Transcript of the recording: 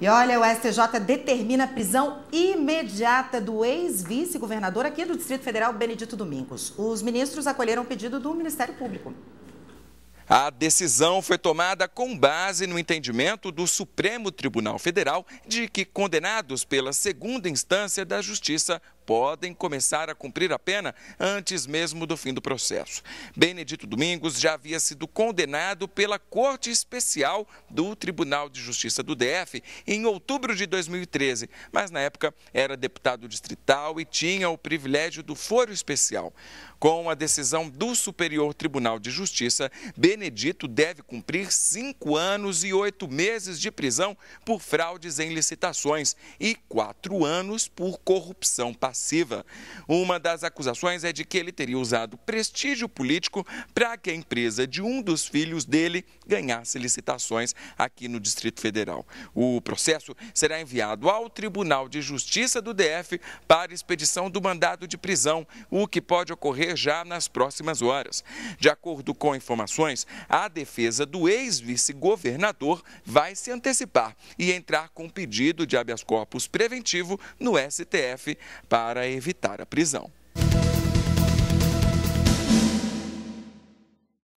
E olha, o STJ determina a prisão imediata do ex-vice-governador aqui do Distrito Federal, Benedito Domingos. Os ministros acolheram o pedido do Ministério Público. A decisão foi tomada com base no entendimento do Supremo Tribunal Federal de que condenados pela segunda instância da Justiça podem começar a cumprir a pena antes mesmo do fim do processo. Benedito Domingos já havia sido condenado pela Corte Especial do Tribunal de Justiça do DF em outubro de 2013, mas na época era deputado distrital e tinha o privilégio do foro especial. Com a decisão do Superior Tribunal de Justiça, Benedito deve cumprir cinco anos e oito meses de prisão por fraudes em licitações e quatro anos por corrupção passada passiva. Uma das acusações é de que ele teria usado prestígio político para que a empresa de um dos filhos dele ganhasse licitações aqui no Distrito Federal. O processo será enviado ao Tribunal de Justiça do DF para expedição do mandado de prisão, o que pode ocorrer já nas próximas horas. De acordo com informações, a defesa do ex-vice-governador vai se antecipar e entrar com pedido de habeas corpus preventivo no STF para para evitar a prisão.